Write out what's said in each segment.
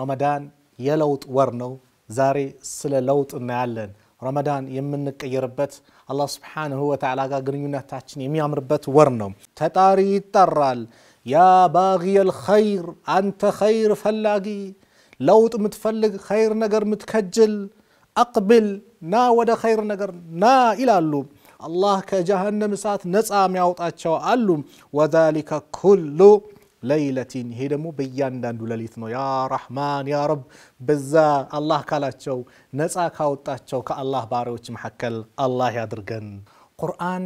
رمضان يلوت ورنو زاري سلا لوت نعلن رمضان يمنك يربت الله سبحانه وتعالى قال تاتشن يميام ربت ورنو تتاري ترال يا باغي الخير أنت خير فلاقي لوت متفلق خير نقر متكجل أقبل نا ودا خير نقر نا إلى اللوم الله كجهنم سات نسأم يعوط أتشو اللوم وذلك كله ليلة هي بيان دان دولاليثنو يا رحمن يا رب بزا الله كالاتشو نسا كاوتاتشو كالله باروش محكل الله يدرغن قرآن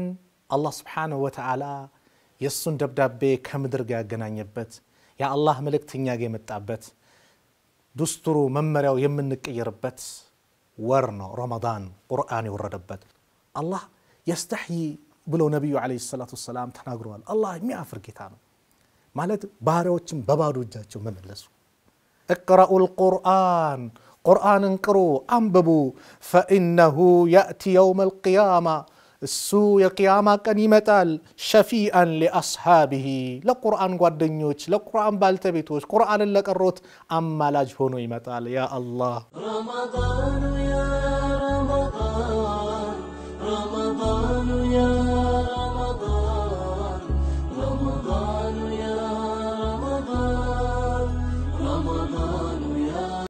الله سبحانه وتعالى يسون دبداب بي كم درغا يا الله ملك تنيا جيمت أبت دستورو ممريو يمنك يربت ورن رمضان قرآن يوردبت الله يستحي بلو نبي عليه الصلاة والسلام تناغروال الله ميافر كتانو مالت باروتشم ببارو جاتشو مملسو اقرأوا القرآن قرآن انقروا أنببوا فإنه يأتي يوم القيامة سو يا قيامة كان يمتال شفيئا لأصحابه لا قرآن قردنيوش لا قرآن بالتبيتوش قرآن لك الروت أما لاجهون يمتال يا الله رمضان يا